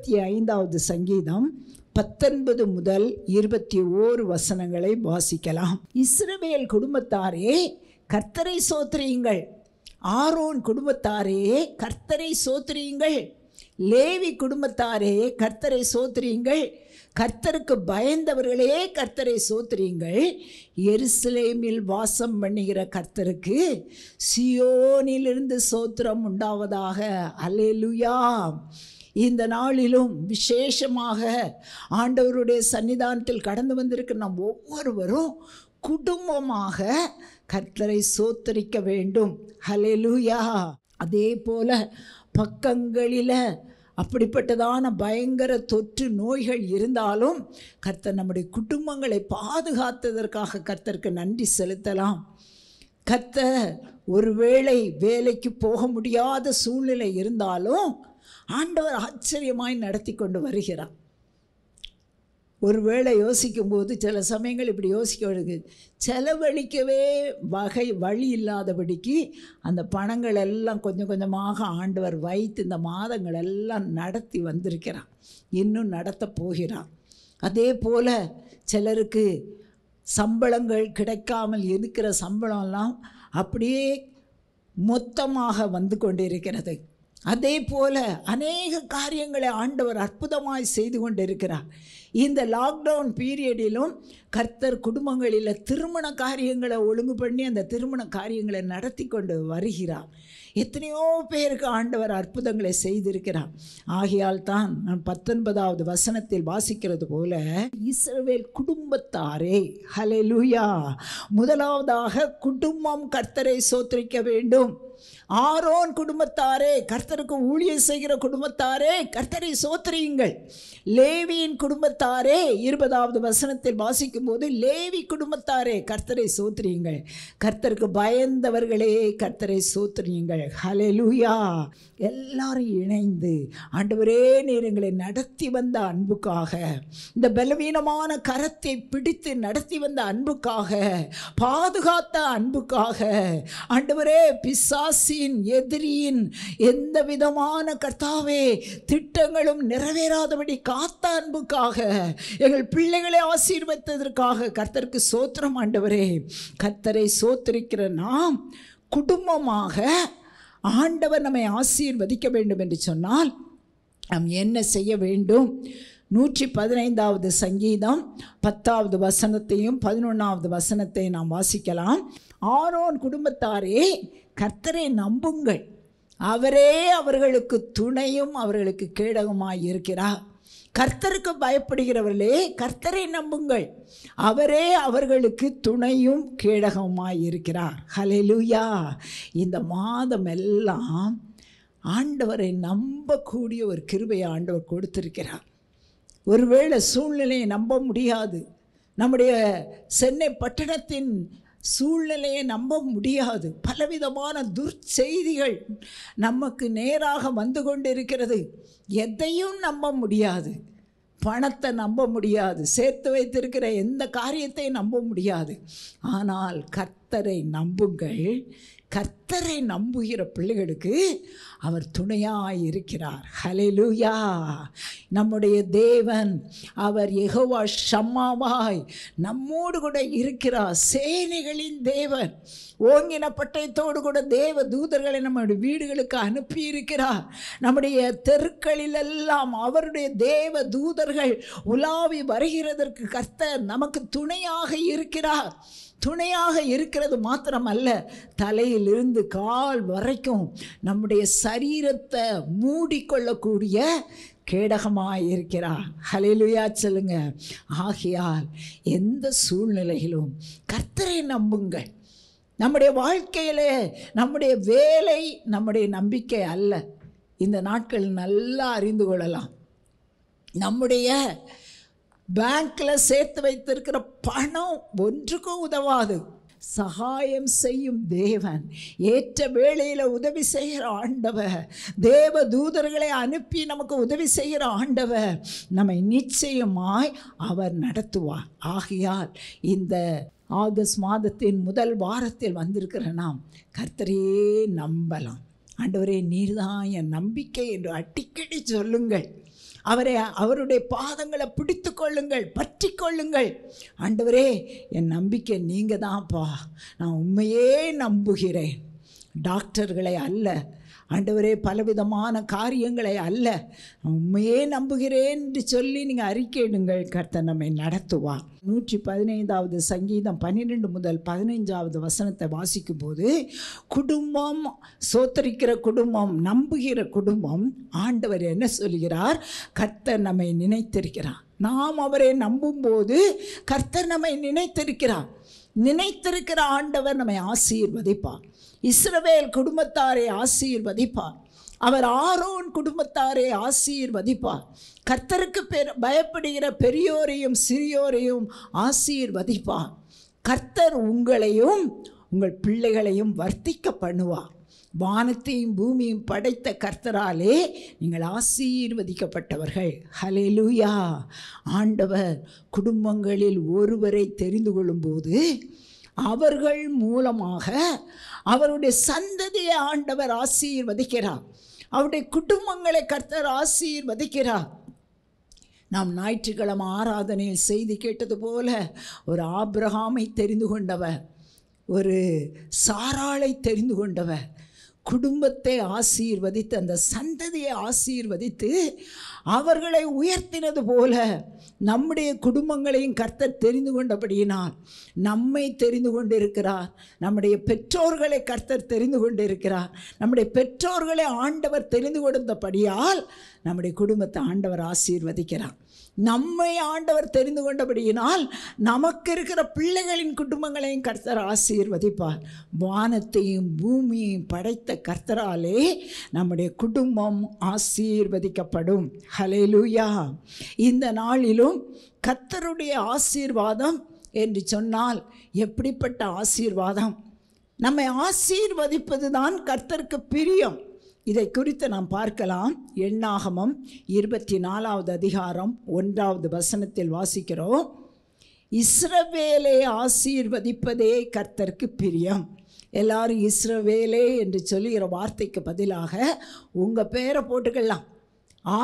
இருபத்தி ஐந்தாவது சங்கீதம் பத்தொன்பது முதல் இருபத்தி ஓரு வசனங்களை வாசிக்கலாம் இஸ்ரவேல் குடும்பத்தாரே கர்த்தரை சோத்திரியுங்கள் ஆரோன் குடும்பத்தாரே கர்த்தரை சோத்திரியுங்கள் லேவி குடும்பத்தாரே கர்த்தரை சோத்திரியுங்கள் கர்த்தருக்கு பயந்தவர்களே கர்த்தரை சோத்திரியுங்கள் எருசலேமில் வாசம் பண்ணுகிற கர்த்தருக்கு சியோனிலிருந்து சோத்திரம் உண்டாவதாக அலேலுயா இந்த நாளிலும் விசேஷமாக ஆண்டவருடைய சன்னிதானத்தில் கடந்து வந்திருக்கிற நம் ஒவ்வொருவரும் குடும்பமாக கர்த்தரை சோத்தரிக்க வேண்டும் ஹலெலுயா அதே போல் பக்கங்களில் அப்படிப்பட்டதான பயங்கர தொற்று நோய்கள் இருந்தாலும் கர்த்தர் நம்முடைய குடும்பங்களை பாதுகாத்ததற்காக கர்த்தருக்கு நன்றி செலுத்தலாம் கர்த்தர் ஒருவேளை வேலைக்கு போக முடியாத சூழ்நிலை இருந்தாலும் ஆண்டவர் ஆச்சரியமாய் நடத்தி கொண்டு வருகிறார் ஒருவேளை யோசிக்கும்போது சில சமயங்கள் இப்படி யோசிக்க வருது செலவழிக்கவே வகை வழி இல்லாதபடிக்கு அந்த பணங்கள் எல்லாம் கொஞ்சம் கொஞ்சமாக ஆண்டவர் வைத்து இந்த மாதங்கள் எல்லாம் நடத்தி வந்திருக்கிறார் இன்னும் நடத்த போகிறார் அதே போல் சிலருக்கு சம்பளங்கள் கிடைக்காமல் இருக்கிற சம்பளம்லாம் அப்படியே மொத்தமாக வந்து கொண்டிருக்கிறது அதே போல அநேக காரியங்களை ஆண்டவர் அற்புதமாய் செய்து கொண்டிருக்கிறார் இந்த லாக்டவுன் பீரியடிலும் கர்த்தர் குடும்பங்களில் திருமண காரியங்களை ஒழுங்கு பண்ணி அந்த திருமண காரியங்களை நடத்தி கொண்டு வருகிறார் எத்தனையோ பேருக்கு ஆண்டவர் அற்புதங்களை செய்திருக்கிறார் ஆகையால் தான் நான் பத்தொன்பதாவது வசனத்தில் வாசிக்கிறது போல இஸ்ரவேல் குடும்பத்தாரே ஹலே லூயா முதலாவதாக குடும்பம் கர்த்தரை சோத்திரிக்க வேண்டும் ஆரோன் குடும்பத்தாரே கர்த்தருக்கு ஊழியர் செய்கிற குடும்பத்தாரே கர்த்தரை சோத்திரியுங்கள் லேவியின் குடும்பத்தாரே இருபதாவது வசனத்தில் வாசிக்கும் போது லேவி குடும்பத்தாரே கர்த்தரை சோத்திரியுங்கள் கர்த்தருக்கு பயந்தவர்களே கர்த்தரை சோத்திரியுங்கள் ஹலே லூயா எல்லாரும் இணைந்து ஆண்டவரே நேரங்களை நடத்தி வந்த அன்புக்காக இந்த பலவீனமான கரத்தை பிடித்து நடத்தி வந்த அன்புக்காக பாதுகாத்த அன்புக்காக ஆண்டவரே பிசாசி எதிரியின் எதிரியின் எந்த விதமான கர்த்தாவே திட்டங்களும் நிறைவேறாதபடி காத்த அன்புக்காக எங்கள் பிள்ளைகளை ஆசீர்வத்ததற்காக கர்த்தருக்கு சோத்திரம் ஆண்டவரே கர்த்தரை சோத்திருக்கிற நாம் குடும்பமாக ஆண்டவர் நம்மை ஆசீர்வதிக்க வேண்டும் என்று சொன்னால் நாம் என்ன செய்ய வேண்டும் நூற்றி பதினைந்தாவது சங்கீதம் பத்தாவது வசனத்தையும் பதினொன்றாவது வசனத்தையும் நாம் வாசிக்கலாம் ஆரோன் குடும்பத்தாரே கர்த்தரை நம்புங்கள் அவரே அவர்களுக்கு துணையும் அவர்களுக்கு கேடகமாக இருக்கிறார் கர்த்தருக்கு பயப்படுகிறவர்களே கர்த்தரை நம்புங்கள் அவரே அவர்களுக்கு துணையும் கேடகமாக இருக்கிறார் ஹலெலுயா இந்த மாதம் எல்லாம் ஆண்டவரை நம்பக்கூடிய ஒரு கிருபையை ஆண்டவர் கொடுத்திருக்கிறார் ஒருவேளை சூழ்நிலையை நம்ப முடியாது நம்முடைய சென்னை பட்டணத்தின் சூழ்நிலையை நம்ப முடியாது பலவிதமான துர்ச்செய்திகள் நமக்கு நேராக வந்து கொண்டிருக்கிறது எதையும் நம்ப முடியாது பணத்தை நம்ப முடியாது சேர்த்து வைத்திருக்கிற எந்த காரியத்தையும் நம்ப முடியாது ஆனால் கர்த்தரை நம்புங்கள் கர்த்தரை நம்புகிற பிள்ளைகளுக்கு அவர் துணையாக இருக்கிறார் ஹலெலுயா நம்முடைய தேவன் அவர் எகவா ஷம்மாவாய் நம்மோடு கூட இருக்கிறார் சேனைகளின் தேவன் ஓங்கின பட்டயத்தோடு கூட தேவ தூதர்களை நம்முடைய வீடுகளுக்கு அனுப்பி நம்முடைய தெருக்களிலெல்லாம் அவருடைய தேவ தூதர்கள் உலாவி வருகிறதற்கு கர்த்தர் நமக்கு துணையாக இருக்கிறார் துணையாக இருக்கிறது மாத்திரம் அல்ல தலையிலிருந்து கால் வரைக்கும் நம்முடைய சரீரத்தை மூடிக்கொள்ளக்கூடிய கேடகமாக இருக்கிறார் ஹலையிலுயா சொல்லுங்க ஆகையால் எந்த சூழ்நிலையிலும் கர்த்தரை நம்புங்கள் நம்முடைய வாழ்க்கையில் நம்முடைய வேலை நம்முடைய நம்பிக்கை அல்ல இந்த நாட்கள் நல்லா அறிந்து கொள்ளலாம் நம்முடைய பேங்க்கில் சேர்த்து வைத்திருக்கிற பணம் ஒன்றுக்கும் உதவாது சகாயம் செய்யும் தேவன் ஏற்ற வேளையில் உதவி செய்கிற ஆண்டவ தேவ தூதர்களை அனுப்பி நமக்கு உதவி செய்கிற ஆண்டவ நம்மை நிச்சயமாய் அவர் நடத்துவார் ஆகையால் இந்த ஆகஸ்ட் மாதத்தின் முதல் வாரத்தில் வந்திருக்கிற நாம் கர்த்தரையே நம்பலாம் ஆண்டவரே நீர்தான் என் நம்பிக்கை என்று அடிக்கடி சொல்லுங்கள் அவரை அவருடைய பாதங்களை பிடித்து கொள்ளுங்கள் பற்றி கொள்ளுங்கள் ஆண்டவரே என் நம்பிக்கை நீங்கள் தான்ப்பா நான் உண்மையே நம்புகிறேன் டாக்டர்களை அல்ல ஆண்டவரே பலவிதமான காரியங்களை அல்ல உண்மையே நம்புகிறேன் என்று சொல்லி நீங்கள் அறிக்கையிடுங்கள் கர்த்த நம்மை நடத்துவார் நூற்றி பதினைந்தாவது சங்கீதம் பன்னிரெண்டு முதல் பதினைஞ்சாவது வசனத்தை வாசிக்கும் போது குடும்பம் சோத்தரிக்கிற குடும்பம் நம்புகிற குடும்பம் ஆண்டவர் என்ன சொல்கிறார் கர்த்தர் நம்மை நினைத்திருக்கிறார் நாம் அவரை நம்பும்போது கர்த்தர் நம்மை நினைத்திருக்கிறார் நினைத்திருக்கிற ஆண்டவர் நம்மை ஆசீர்வதிப்பார் இஸ்ரவேல் குடும்பத்தாரை ஆசீர்வதிப்பார் அவர் ஆரோன் குடும்பத்தாரை ஆசீர்வதிப்பார் கர்த்தருக்கு பெரு பயப்படுகிற பெரியோரையும் சிறியோரையும் ஆசீர்வதிப்பார் கர்த்தர் உங்களையும் உங்கள் பிள்ளைகளையும் வர்த்திக்க பண்ணுவார் வானத்தையும் பூமியும் படைத்த கர்த்தராலே நீங்கள் ஆசீர்வதிக்கப்பட்டவர்கள் ஹலே லூயா ஆண்டவர் குடும்பங்களில் ஒருவரை தெரிந்து கொள்ளும்போது அவர்கள் மூலமாக அவருடைய சந்ததியை ஆண்டவர் ஆசீர்வதிக்கிறார் அவருடைய குடும்பங்களை கர்த்தர் ஆசீர்வதிக்கிறார் நாம் ஞாயிற்றுக்கிழமை ஆராதனையில் செய்தி கேட்டது போல ஒரு ஆப்ரஹாமை தெரிந்து கொண்டவர் ஒரு சாராளை தெரிந்து கொண்டவர் குடும்பத்தை ஆசீர்வதித்து அந்த சந்ததியை ஆசீர்வதித்து அவர்களை உயர்த்தினது போல நம்முடைய குடும்பங்களையும் கர்த்தர் தெரிந்து கொண்டபடியினால் நம்மை தெரிந்து கொண்டிருக்கிறார் நம்முடைய பெற்றோர்களை கர்த்தர் தெரிந்து கொண்டிருக்கிறார் நம்முடைய பெற்றோர்களை ஆண்டவர் தெரிந்து கொடுத்தபடியால் நம்முடைய குடும்பத்தை ஆண்டவர் ஆசீர்வதிக்கிறார் நம்மை ஆண்டவர் தெரிந்து கொண்டபடியினால் நமக்கு இருக்கிற பிள்ளைகளின் குடும்பங்களையும் கர்த்தர் ஆசீர்வதிப்பார் வானத்தையும் பூமியையும் படைத்த கர்த்தராலே நம்முடைய குடும்பம் ஆசீர்வதிக்கப்படும் ஹலேலூயா இந்த நாளிலும் கர்த்தருடைய ஆசீர்வாதம் என்று சொன்னால் எப்படிப்பட்ட ஆசீர்வாதம் நம்மை ஆசீர்வதிப்பது தான் கர்த்தருக்கு பிரியம் இதை குறித்து நாம் பார்க்கலாம் எண்ணாகமம் இருபத்தி நாலாவது அதிகாரம் ஒன்றாவது வசனத்தில் வாசிக்கிறோம் இஸ்ரவேலை ஆசீர்வதிப்பதே கர்த்தருக்கு பிரியம் எல்லாரும் இஸ்ரவேலே என்று சொல்லுகிற வார்த்தைக்கு பதிலாக உங்கள் பேரை போட்டுக்கலாம்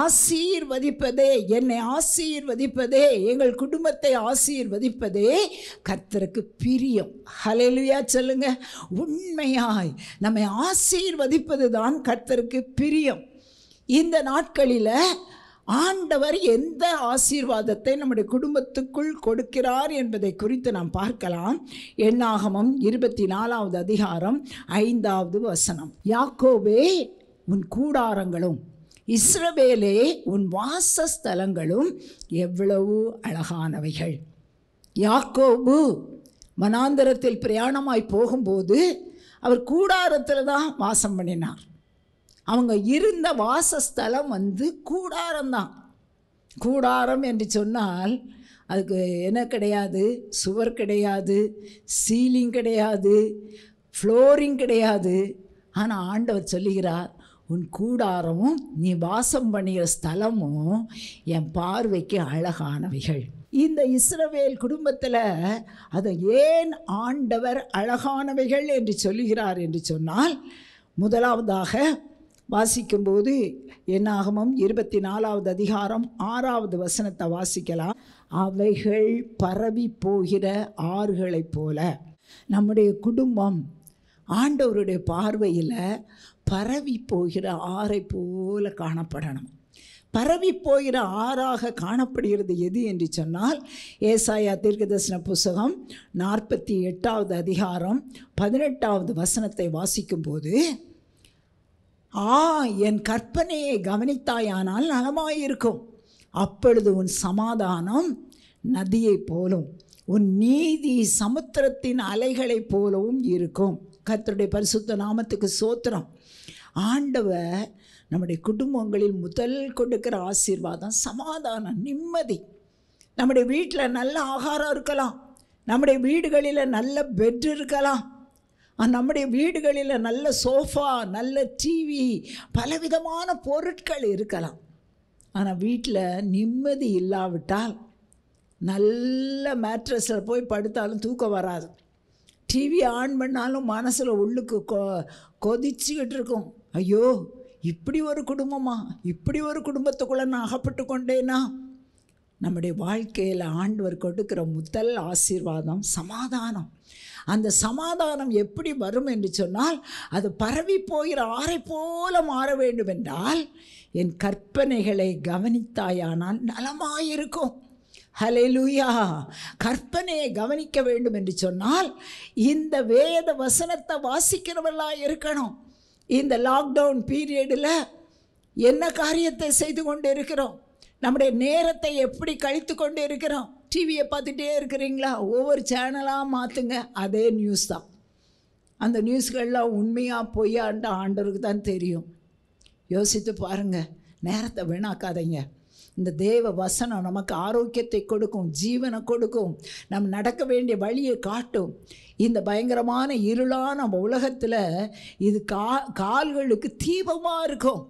ஆசீர்வதிப்பதே என்னை ஆசீர்வதிப்பதே எங்கள் குடும்பத்தை ஆசீர்வதிப்பதே கர்த்தருக்கு பிரியம் ஹலெலுயா சொல்லுங்க உண்மையாய் நம்மை ஆசீர்வதிப்பது தான் கர்த்தருக்கு பிரியம் இந்த நாட்களில் ஆண்டவர் எந்த ஆசீர்வாதத்தை நம்முடைய குடும்பத்துக்குள் கொடுக்கிறார் என்பதை குறித்து நாம் பார்க்கலாம் எண்ணாகமம் இருபத்தி நாலாவது அதிகாரம் ஐந்தாவது வசனம் யாக்கோவே உன் கூடாரங்களும் இஸ்ரவேலே உன் வாசஸ்தலங்களும் எவ்வளவு அழகானவைகள் யாக்கோபு மனாந்தரத்தில் பிரயாணமாய் போகும்போது அவர் கூடாரத்தில் தான் வாசம் பண்ணினார் அவங்க இருந்த வாசஸ்தலம் வந்து கூடாரம்தான் கூடாரம் என்று சொன்னால் அதுக்கு என்ன கிடையாது சுவர் கிடையாது சீலிங் கிடையாது ஃப்ளோரிங் கிடையாது ஆனால் ஆண்டவர் சொல்லுகிறார் உன் கூடாரமும் நீ வாசம் பண்ணுகிற ஸ்தலமும் என் பார்வைக்கு அழகானவைகள் இந்த இஸ்ரவேல் குடும்பத்தில் அதை ஏன் ஆண்டவர் அழகானவைகள் என்று சொல்லுகிறார் என்று சொன்னால் முதலாவதாக வாசிக்கும்போது என்னாகமும் இருபத்தி நாலாவது அதிகாரம் ஆறாவது வசனத்தை வாசிக்கலாம் அவைகள் பரவி போகிற ஆறுகளைப் போல நம்முடைய குடும்பம் ஆண்டவருடைய பார்வையில் பரவி போகிற ஆறை போல காணப்படணும் பரவி போகிற ஆறாக காணப்படுகிறது எது என்று சொன்னால் ஏசாயா தீர்க்கதர்சன புஸ்தகம் நாற்பத்தி எட்டாவது அதிகாரம் பதினெட்டாவது வசனத்தை வாசிக்கும்போது ஆ என் கற்பனையை கவனித்தாயானால் நலமாயிருக்கும் அப்பொழுது உன் சமாதானம் நதியைப் போலும் உன் நீதி சமுத்திரத்தின் அலைகளைப் போலவும் இருக்கும் கத்தருடைய பரிசுத்த நாமத்துக்கு சோத்திரம் ஆண்டவர் நம்முடைய குடும்பங்களில் முதல் கொடுக்கிற ஆசீர்வாதம் சமாதானம் நிம்மதி நம்முடைய வீட்டில் நல்ல ஆகாரம் இருக்கலாம் நம்முடைய வீடுகளில் நல்ல பெட் இருக்கலாம் நம்முடைய வீடுகளில் நல்ல சோஃபா நல்ல டிவி பலவிதமான பொருட்கள் இருக்கலாம் ஆனால் வீட்டில் நிம்மதி இல்லாவிட்டால் நல்ல மேட்ரஸில் போய் படுத்தாலும் தூக்கம் வராது டிவி ஆன் பண்ணாலும் மனசில் உள்ளுக்கு கொ கொதிச்சுக்கிட்டு இருக்கும் ஐயோ இப்படி ஒரு குடும்பமா இப்படி ஒரு குடும்பத்துக்குள்ளே நான் அகப்பட்டு கொண்டேனா நம்முடைய வாழ்க்கையில் ஆண்டவர் கொடுக்கிற முதல் ஆசீர்வாதம் சமாதானம் அந்த சமாதானம் எப்படி வரும் என்று சொன்னால் அது பரவி போகிற ஆறை போல மாற வேண்டும் என்றால் என் கற்பனைகளை கவனித்தாயானால் நலமாயிருக்கும் ஹலே லூயா கற்பனையை கவனிக்க வேண்டும் என்று சொன்னால் இந்த வேத வசனத்தை வாசிக்கிறவர்களாக இருக்கணும் இந்த லாக்டவுன் பீரியடில் என்ன காரியத்தை செய்து கொண்டு இருக்கிறோம் நம்முடைய நேரத்தை எப்படி கழித்து கொண்டு இருக்கிறோம் டிவியை பார்த்துட்டே இருக்கிறீங்களா ஒவ்வொரு சேனலாக மாற்றுங்க அதே நியூஸ் தான் அந்த நியூஸ்கள்லாம் உண்மையாக பொய்யான்ட்டு ஆண்டவருக்கு தான் தெரியும் யோசித்து பாருங்கள் நேரத்தை வீணாக்காதீங்க இந்த தேவ வசனம் நமக்கு ஆரோக்கியத்தை கொடுக்கும் ஜீவனை கொடுக்கும் நம் நடக்க வேண்டிய வழியை காட்டும் இந்த பயங்கரமான இருளான நம்ம உலகத்தில் இது கா கால்களுக்கு தீபமாக இருக்கும்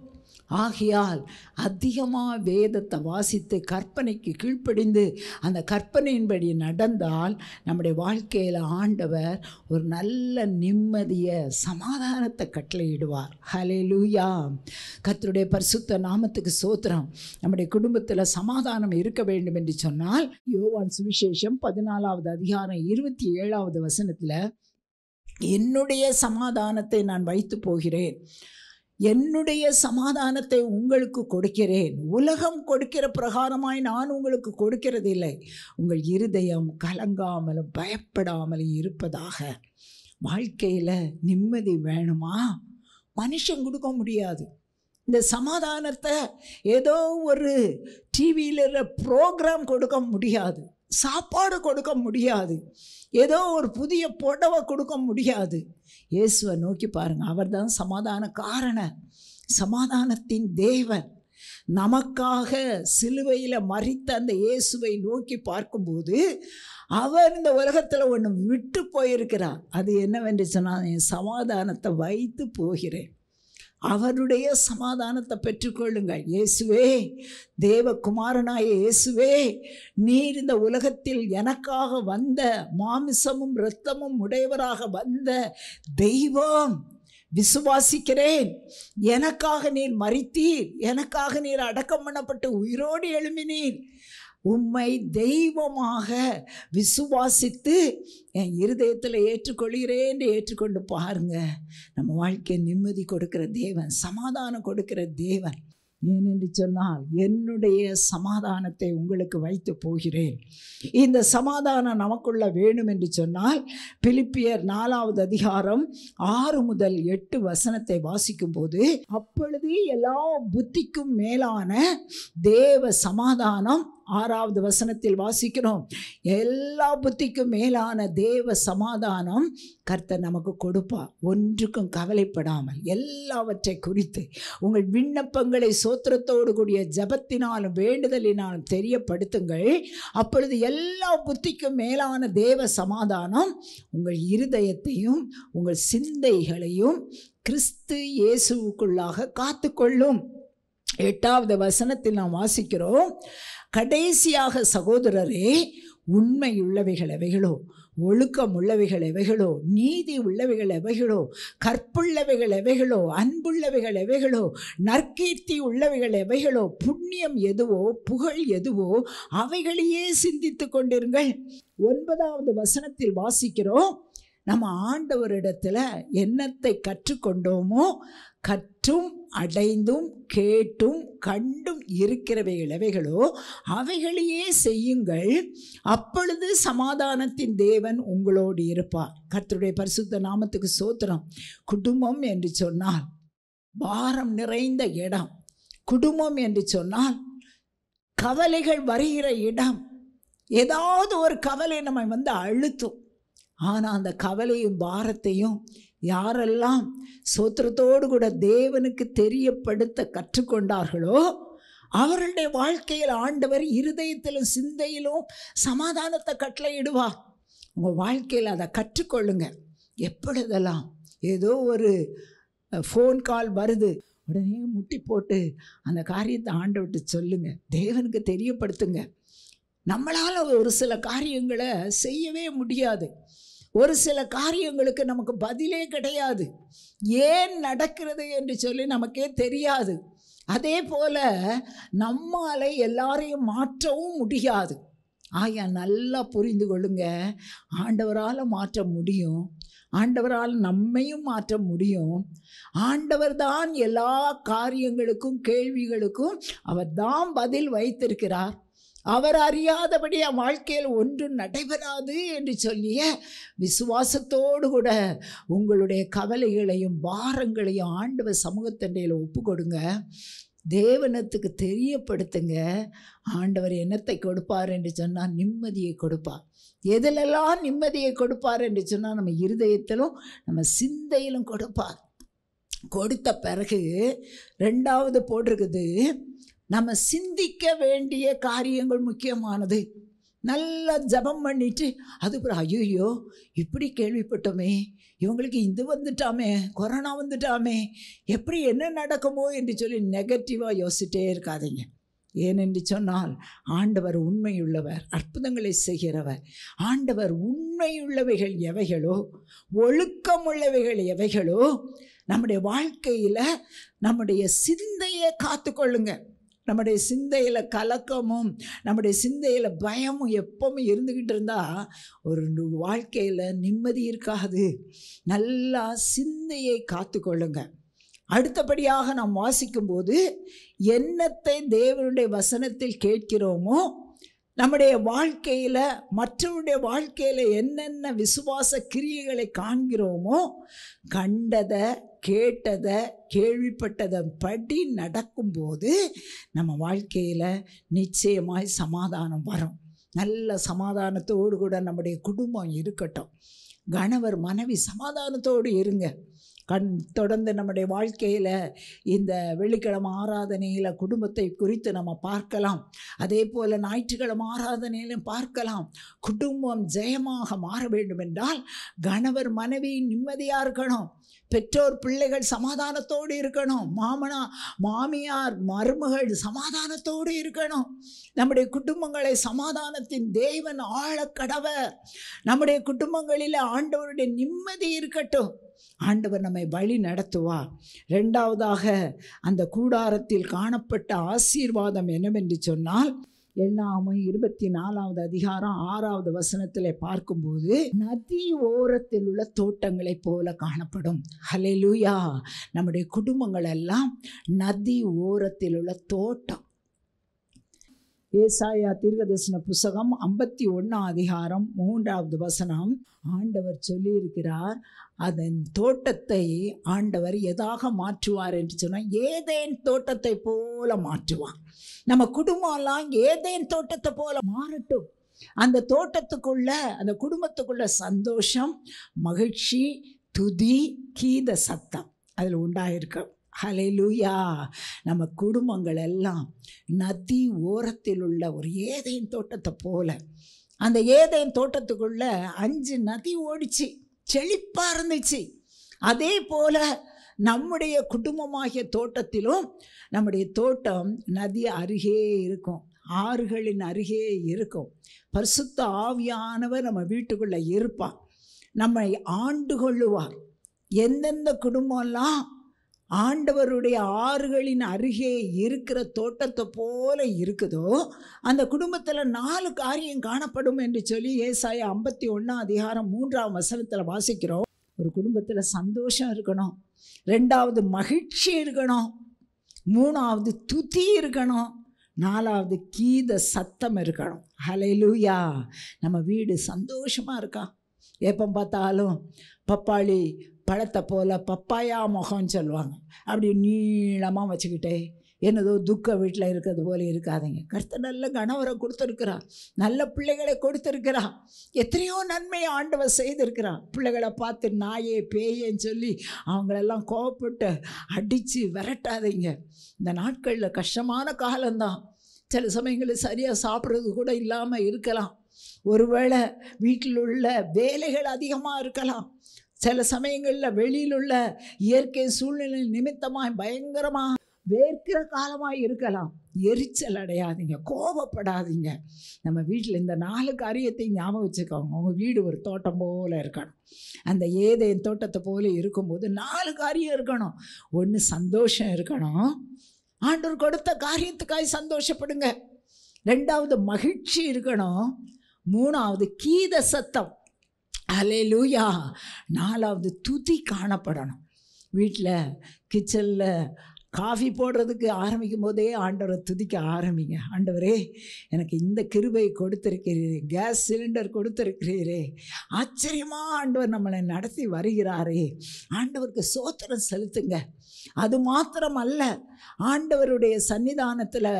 ஆகையால் அதிகமாக வேதத்தை வாசித்து கற்பனைக்கு கீழ்ப்படிந்து அந்த கற்பனையின்படி நடந்தால் நம்முடைய வாழ்க்கையில் ஆண்டவர் ஒரு நல்ல நிம்மதியை சமாதானத்தை கட்டளையிடுவார் ஹலே லூயா கத்தருடைய பரிசுத்த நாமத்துக்கு சோத்திரம் நம்முடைய குடும்பத்தில் சமாதானம் இருக்க வேண்டும் என்று சொன்னால் யோவான் சுவிசேஷம் பதினாலாவது அதிகாரம் இருபத்தி ஏழாவது வசனத்தில் என்னுடைய சமாதானத்தை நான் வைத்து போகிறேன் என்னுடைய சமாதானத்தை உங்களுக்கு கொடுக்கிறேன் உலகம் கொடுக்கிற பிரகாரமாய் நான் உங்களுக்கு கொடுக்கிறது இல்லை உங்கள் இருதயம் கலங்காமலும் பயப்படாமலும் இருப்பதாக வாழ்க்கையில் நிம்மதி வேணுமா மனுஷன் கொடுக்க முடியாது இந்த சமாதானத்தை ஏதோ ஒரு டிவியில் ப்ரோக்ராம் கொடுக்க முடியாது சாப்பாடு கொடுக்க முடியாது ஏதோ ஒரு புதிய புடவை கொடுக்க முடியாது இயேசுவை நோக்கி பாருங்கள் அவர் தான் சமாதான காரண சமாதானத்தின் தேவன் நமக்காக சிலுவையில் மறித்த அந்த இயேசுவை நோக்கி பார்க்கும்போது அவர் இந்த உலகத்தில் ஒன்று விட்டு போயிருக்கிறார் அது என்னவென்று சொன்னால் என் சமாதானத்தை வைத்து போகிறேன் அவருடைய சமாதானத்தை பெற்றுக்கொள்ளுங்கள் இயேசுவே குமாரனாய இயேசுவே நீர் இந்த உலகத்தில் எனக்காக வந்த மாமிசமும் இரத்தமும் உடையவராக வந்த தெய்வம் விசுவாசிக்கிறேன் எனக்காக நீர் மறித்தீர் எனக்காக நீர் அடக்கம் பண்ணப்பட்டு உயிரோடு எழுமினீர் உம்மை தெய்வமாக விசுவாசித்து என் இருதயத்தில் ஏற்றுக்கொள்கிறேன் ஏற்றுக்கொண்டு பாருங்க நம்ம வாழ்க்கையை நிம்மதி கொடுக்கிற தேவன் சமாதானம் கொடுக்கிற தேவன் ஏனென்று சொன்னால் என்னுடைய சமாதானத்தை உங்களுக்கு வைத்து போகிறேன் இந்த சமாதானம் நமக்குள்ள வேணும் என்று சொன்னால் பிலிப்பியர் நாலாவது அதிகாரம் ஆறு முதல் எட்டு வசனத்தை வாசிக்கும் போது அப்பொழுது எல்லா புத்திக்கும் மேலான தேவ சமாதானம் ஆறாவது வசனத்தில் வாசிக்கிறோம் எல்லா புத்திக்கும் மேலான தேவ சமாதானம் கர்த்தர் நமக்கு கொடுப்பா ஒன்றுக்கும் கவலைப்படாமல் எல்லாவற்றை குறித்து உங்கள் விண்ணப்பங்களை சோத்திரத்தோடு கூடிய ஜபத்தினாலும் வேண்டுதலினாலும் தெரியப்படுத்துங்கள் அப்பொழுது எல்லா புத்திக்கும் மேலான தேவ சமாதானம் உங்கள் இருதயத்தையும் உங்கள் சிந்தைகளையும் கிறிஸ்து இயேசுவுக்குள்ளாக காத்துக்கொள்ளும் எட்டாவது வசனத்தில் நாம் வாசிக்கிறோம் கடைசியாக சகோதரரே உண்மை உள்ளவைகள் எவைகளோ ஒழுக்கம் உள்ளவைகள் எவைகளோ நீதி உள்ளவைகள் எவைகளோ கற்புள்ளவைகள் எவைகளோ அன்புள்ளவைகள் எவைகளோ நற்கீர்த்தி உள்ளவைகள் எவைகளோ புண்ணியம் எதுவோ புகழ் எதுவோ அவைகளையே சிந்தித்து கொண்டிருங்கள் ஒன்பதாவது வசனத்தில் வாசிக்கிறோம் நம்ம ஆண்டவரிடத்தில் என்னத்தை கற்றுக்கொண்டோமோ கற்றும் அடைந்தும் கேட்டும் கண்டும் இருக்கிறவை இளவைகளோ அவைகளையே செய்யுங்கள் அப்பொழுது சமாதானத்தின் தேவன் உங்களோடு இருப்பார் கர்த்தருடைய பரிசுத்த நாமத்துக்கு சோத்திரம் குடும்பம் என்று சொன்னால் பாரம் நிறைந்த இடம் குடும்பம் என்று சொன்னால் கவலைகள் வருகிற இடம் ஏதாவது ஒரு கவலை நம்ம வந்து அழுத்தும் ஆனால் அந்த கவலையும் பாரத்தையும் யாரெல்லாம் சோத்திரத்தோடு கூட தேவனுக்கு தெரியப்படுத்த கற்றுக்கொண்டார்களோ அவர்களுடைய வாழ்க்கையில் ஆண்டவர் இருதயத்திலும் சிந்தையிலும் சமாதானத்தை கட்டளையிடுவார் உங்கள் வாழ்க்கையில் அதை கற்றுக்கொள்ளுங்க எப்பொழுதெல்லாம் ஏதோ ஒரு ஃபோன் கால் வருது உடனே முட்டி போட்டு அந்த காரியத்தை விட்டு சொல்லுங்க தேவனுக்கு தெரியப்படுத்துங்க நம்மளால் ஒரு சில காரியங்களை செய்யவே முடியாது ஒரு சில காரியங்களுக்கு நமக்கு பதிலே கிடையாது ஏன் நடக்கிறது என்று சொல்லி நமக்கே தெரியாது அதே போல் நம்மால் எல்லாரையும் மாற்றவும் முடியாது ஆயா நல்லா புரிந்து கொள்ளுங்க ஆண்டவரால் மாற்ற முடியும் ஆண்டவரால் நம்மையும் மாற்ற முடியும் ஆண்டவர் தான் எல்லா காரியங்களுக்கும் கேள்விகளுக்கும் அவர் தான் பதில் வைத்திருக்கிறார் அவர் அறியாதபடி என் வாழ்க்கையில் ஒன்றும் நடைபெறாது என்று சொல்லிய விசுவாசத்தோடு கூட உங்களுடைய கவலைகளையும் பாரங்களையும் ஆண்டவ சமூகத்தண்டையில் ஒப்பு கொடுங்க தேவனத்துக்கு தெரியப்படுத்துங்க ஆண்டவர் என்னத்தை கொடுப்பார் என்று சொன்னால் நிம்மதியை கொடுப்பார் எதிலெல்லாம் நிம்மதியை கொடுப்பார் என்று சொன்னால் நம்ம இருதயத்திலும் நம்ம சிந்தையிலும் கொடுப்பார் கொடுத்த பிறகு ரெண்டாவது போட்டிருக்குது நம்ம சிந்திக்க வேண்டிய காரியங்கள் முக்கியமானது நல்லா ஜபம் பண்ணிட்டு அதுக்கப்புறம் ஐயோ இப்படி கேள்விப்பட்டோமே இவங்களுக்கு இது வந்துட்டாமே கொரோனா வந்துட்டாமே எப்படி என்ன நடக்குமோ என்று சொல்லி நெகட்டிவாக யோசிச்சிட்டே இருக்காதீங்க ஏனென்று சொன்னால் ஆண்டவர் உண்மையுள்ளவர் அற்புதங்களை செய்கிறவர் ஆண்டவர் உண்மையுள்ளவைகள் எவைகளோ ஒழுக்கமுள்ளவைகள் எவைகளோ நம்முடைய வாழ்க்கையில் நம்முடைய சிந்தையை காத்துக்கொள்ளுங்கள் நம்முடைய சிந்தையில் கலக்கமும் நம்முடைய சிந்தையில் பயமும் எப்பவுமே இருந்துக்கிட்டு இருந்தால் ஒரு வாழ்க்கையில் நிம்மதி இருக்காது நல்லா சிந்தையை காத்து அடுத்தபடியாக நாம் வாசிக்கும்போது என்னத்தை தேவனுடைய வசனத்தில் கேட்கிறோமோ நம்முடைய வாழ்க்கையில் மற்றவருடைய வாழ்க்கையில் என்னென்ன விசுவாச கிரியைகளை காண்கிறோமோ கண்டதை கேட்டதை கேள்விப்பட்டதை படி நடக்கும்போது நம்ம வாழ்க்கையில் நிச்சயமாய் சமாதானம் வரும் நல்ல சமாதானத்தோடு கூட நம்முடைய குடும்பம் இருக்கட்டும் கணவர் மனைவி சமாதானத்தோடு இருங்க கண் தொடர்ந்து நம்முடைய வாழ்க்கையில் இந்த வெள்ளிக்கிழமை ஆராதனையில் குடும்பத்தை குறித்து நம்ம பார்க்கலாம் அதே போல் ஞாயிற்றுக்கிழமை ஆராதனையிலும் பார்க்கலாம் குடும்பம் ஜெயமாக மாற வேண்டும் என்றால் கணவர் மனைவி நிம்மதியாக இருக்கணும் பெற்றோர் பிள்ளைகள் சமாதானத்தோடு இருக்கணும் மாமனா மாமியார் மருமகள் சமாதானத்தோடு இருக்கணும் நம்முடைய குடும்பங்களை சமாதானத்தின் தேவன் ஆழக்கடவர் நம்முடைய குடும்பங்களில் ஆண்டவருடைய நிம்மதி இருக்கட்டும் ஆண்டவர் நம்மை வழி நடத்துவா ரெண்டாவதாக அந்த கூடாரத்தில் காணப்பட்ட ஆசீர்வாதம் என்னவென்று சொன்னால் எண்ணாமல் இருபத்தி நாலாவது அதிகாரம் ஆறாவது வசனத்தில் பார்க்கும்போது நதி ஓரத்தில் உள்ள தோட்டங்களைப் போல காணப்படும் ஹலெலுயா நம்முடைய குடும்பங்கள் எல்லாம் நதி ஓரத்தில் உள்ள தோட்டம் ஏசாயா தீர்க்கதர்சன புஸ்தகம் ஐம்பத்தி ஒன்றாம் அதிகாரம் மூன்றாவது வசனம் ஆண்டவர் சொல்லியிருக்கிறார் அதன் தோட்டத்தை ஆண்டவர் எதாக மாற்றுவார் என்று சொன்னால் ஏதேன் தோட்டத்தை போல மாற்றுவான் நம்ம குடும்பம்லாம் ஏதேன் தோட்டத்தை போல மாறட்டும் அந்த தோட்டத்துக்குள்ள அந்த குடும்பத்துக்குள்ள சந்தோஷம் மகிழ்ச்சி துதி கீத சத்தம் அதில் உண்டாயிருக்கும் ஹலெலுயா நம்ம குடும்பங்கள் எல்லாம் நதி ஓரத்தில் உள்ள ஒரு ஏதேன் தோட்டத்தை போல அந்த ஏதேன் தோட்டத்துக்குள்ள அஞ்சு நதி ஓடிச்சு செழிப்பாக இருந்துச்சு அதே போல் நம்முடைய குடும்பமாகிய தோட்டத்திலும் நம்முடைய தோட்டம் நதி அருகே இருக்கும் ஆறுகளின் அருகே இருக்கும் பரிசுத்த ஆவியானவர் நம்ம வீட்டுக்குள்ளே இருப்பார் நம்மை ஆண்டு கொள்ளுவார் எந்தெந்த குடும்பம்லாம் ஆண்டவருடைய ஆறுகளின் அருகே இருக்கிற தோட்டத்தை போல இருக்குதோ அந்த குடும்பத்தில் நாலு காரியம் காணப்படும் என்று சொல்லி ஏசாய ஐம்பத்தி ஒன்றாம் அதிகாரம் மூன்றாம் வசனத்தில் வாசிக்கிறோம் ஒரு குடும்பத்தில் சந்தோஷம் இருக்கணும் ரெண்டாவது மகிழ்ச்சி இருக்கணும் மூணாவது துதி இருக்கணும் நாலாவது கீத சத்தம் இருக்கணும் ஹலையிலூயா நம்ம வீடு சந்தோஷமாக இருக்கா எப்போ பார்த்தாலும் பப்பாளி பழத்தை போல் பப்பாயா முகம்னு சொல்லுவாங்க அப்படி நீளமாக வச்சுக்கிட்டே என்னதோ துக்க வீட்டில் இருக்கிறது போல இருக்காதீங்க கருத்து நல்ல கணவரை கொடுத்துருக்குறா நல்ல பிள்ளைகளை கொடுத்துருக்குறா எத்தனையோ நன்மையை ஆண்டவர் செய்திருக்கிறா பிள்ளைகளை பார்த்து நாயே பேயேன்னு சொல்லி அவங்களெல்லாம் கோவப்பட்டு அடித்து விரட்டாதீங்க இந்த நாட்களில் கஷ்டமான காலம்தான் சில சமயங்களில் சரியாக சாப்பிட்றது கூட இல்லாமல் இருக்கலாம் ஒருவேளை வீட்டில் உள்ள வேலைகள் அதிகமாக இருக்கலாம் சில சமயங்களில் வெளியில் உள்ள இயற்கை சூழ்நிலை நிமித்தமாக பயங்கரமாக வேர்க்கிற காலமாக இருக்கலாம் எரிச்சல் அடையாதீங்க கோபப்படாதீங்க நம்ம வீட்டில் இந்த நாலு காரியத்தையும் ஞாபகம் வச்சுக்கோங்க உங்கள் வீடு ஒரு தோட்டம் போல் இருக்கணும் அந்த ஏதே தோட்டத்தை போல இருக்கும்போது நாலு காரியம் இருக்கணும் ஒன்று சந்தோஷம் இருக்கணும் ஆண்டவர் கொடுத்த காரியத்துக்காக சந்தோஷப்படுங்க ரெண்டாவது மகிழ்ச்சி இருக்கணும் மூணாவது கீத சத்தம் அலே லூயா நாலாவது துதி காணப்படணும் வீட்டில் கிச்சனில் காஃபி போடுறதுக்கு ஆரம்பிக்கும் போதே ஆண்டவரை துதிக்க ஆரம்பிங்க ஆண்டவரே எனக்கு இந்த கிருபை கொடுத்துருக்கிறீரே கேஸ் சிலிண்டர் கொடுத்துருக்கிறீரே ஆச்சரியமாக ஆண்டவர் நம்மளை நடத்தி வருகிறாரே ஆண்டவருக்கு சோத்திரம் செலுத்துங்க அது மாத்திரம் அல்ல ஆண்டவருடைய சன்னிதானத்தில்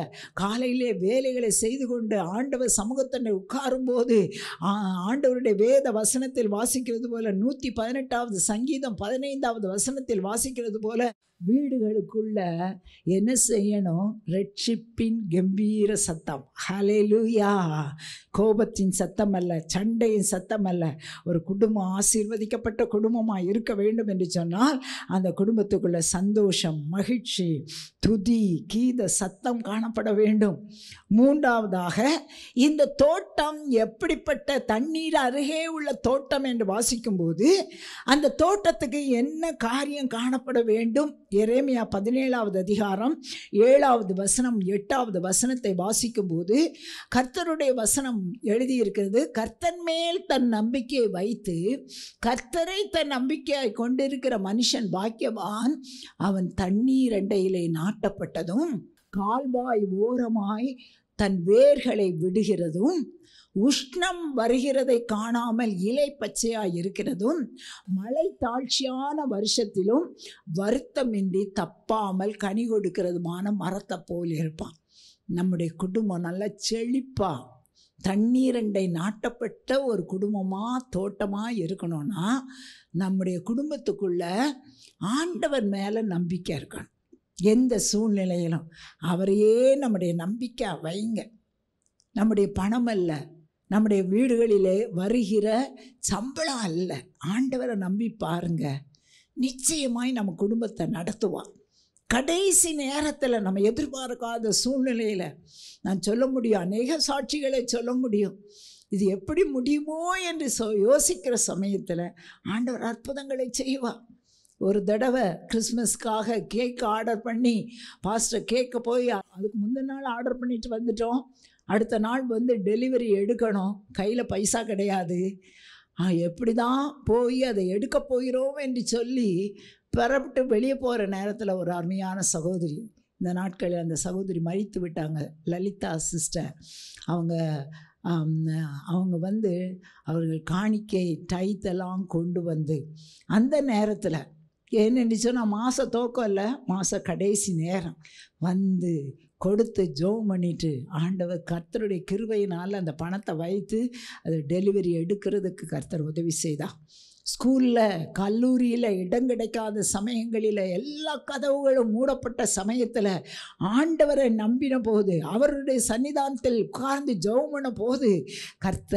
காலையிலே வேலைகளை செய்து கொண்டு ஆண்டவர் சமூகத்தன்னை உட்காரும்போது ஆண்டவருடைய வேத வசனத்தில் வாசிக்கிறது போல நூற்றி பதினெட்டாவது சங்கீதம் பதினைந்தாவது வசனத்தில் வாசிக்கிறது போல வீடுகளுக்குள்ள என்ன செய்யணும் ரட்சிப்பின் கம்பீர சத்தம் ஹலெலுயா கோபத்தின் சத்தம் அல்ல சண்டையின் சத்தம் அல்ல ஒரு குடும்பம் ஆசீர்வதிக்கப்பட்ட குடும்பமாக இருக்க வேண்டும் என்று சொன்னால் அந்த குடும்பத்துக்குள்ள சந்தோஷம் மகிழ்ச்சி துதி கீத சத்தம் காணப்பட வேண்டும் மூன்றாவதாக இந்த தோட்டம் எப்படிப்பட்ட தண்ணீர் அருகே உள்ள தோட்டம் என்று வாசிக்கும்போது அந்த தோட்டத்துக்கு என்ன காரியம் காணப்பட வேண்டும் எரேமியா பதினேழாவது அதிகாரம் ஏழாவது வசனம் எட்டாவது வசனத்தை வாசிக்கும்போது கர்த்தருடைய வசனம் எழுதியிருக்கிறது கர்த்தன் மேல் தன் நம்பிக்கையை வைத்து கர்த்தரை தன் நம்பிக்கையாய் கொண்டிருக்கிற மனுஷன் பாக்கியவான் அவன் தண்ணீர் அண்டையிலே நாட்டப்பட்டதும் கால்வாய் ஓரமாய் தன் வேர்களை விடுகிறதும் உஷ்ணம் வருகிறதை காணாமல் இலை பச்சையாக இருக்கிறதும் மழை தாழ்ச்சியான வருஷத்திலும் வருத்தமின்றி தப்பாமல் கனி கொடுக்கிறதுமான மரத்தை போல் இருப்பான் நம்முடைய குடும்பம் நல்லா செழிப்பாக தண்ணீரண்டை நாட்டப்பட்ட ஒரு குடும்பமாக தோட்டமாக இருக்கணும்னா நம்முடைய குடும்பத்துக்குள்ள ஆண்டவர் மேலே நம்பிக்கை இருக்கணும் எந்த சூழ்நிலையிலும் அவரையே நம்முடைய நம்பிக்கை வைங்க நம்முடைய பணம் இல்லை நம்முடைய வீடுகளிலே வருகிற சம்பளம் அல்ல ஆண்டவரை நம்பி பாருங்க நிச்சயமாய் நம்ம குடும்பத்தை நடத்துவான் கடைசி நேரத்தில் நம்ம எதிர்பார்க்காத சூழ்நிலையில் நான் சொல்ல முடியும் அநேக சாட்சிகளை சொல்ல முடியும் இது எப்படி முடியுமோ என்று சோ யோசிக்கிற சமயத்தில் ஆண்டவர் அற்புதங்களை செய்வார் ஒரு தடவை கிறிஸ்மஸ்க்காக கேக் ஆர்டர் பண்ணி பாஸ்டர் கேக்கை போய் அதுக்கு முந்தின நாள் ஆர்டர் பண்ணிட்டு வந்துட்டோம் அடுத்த நாள் வந்து டெலிவரி எடுக்கணும் கையில் பைசா கிடையாது எப்படி தான் போய் அதை எடுக்க போகிறோம் என்று சொல்லி பெறப்பட்டு வெளியே போகிற நேரத்தில் ஒரு அருமையான சகோதரி இந்த நாட்களில் அந்த சகோதரி மறித்து விட்டாங்க லலிதா சிஸ்டர் அவங்க அவங்க வந்து அவர்கள் காணிக்கை டைத்தெல்லாம் கொண்டு வந்து அந்த நேரத்தில் ஏன்னு சொன்னால் மாத தோக்கம் இல்லை மாத கடைசி நேரம் வந்து கொடுத்து ஜோம் பண்ணிட்டு ஆண்டவர் கர்த்தருடைய கிருவையினால் அந்த பணத்தை வைத்து அது டெலிவரி எடுக்கிறதுக்கு கர்த்தர் உதவி செய்தா ஸ்கூலில் கல்லூரியில் இடம் கிடைக்காத சமயங்களில் எல்லா கதவுகளும் மூடப்பட்ட சமயத்தில் ஆண்டவரை நம்பின போது அவருடைய சன்னிதானத்தில் உட்கார்ந்து ஜவுமன போது கர்த்த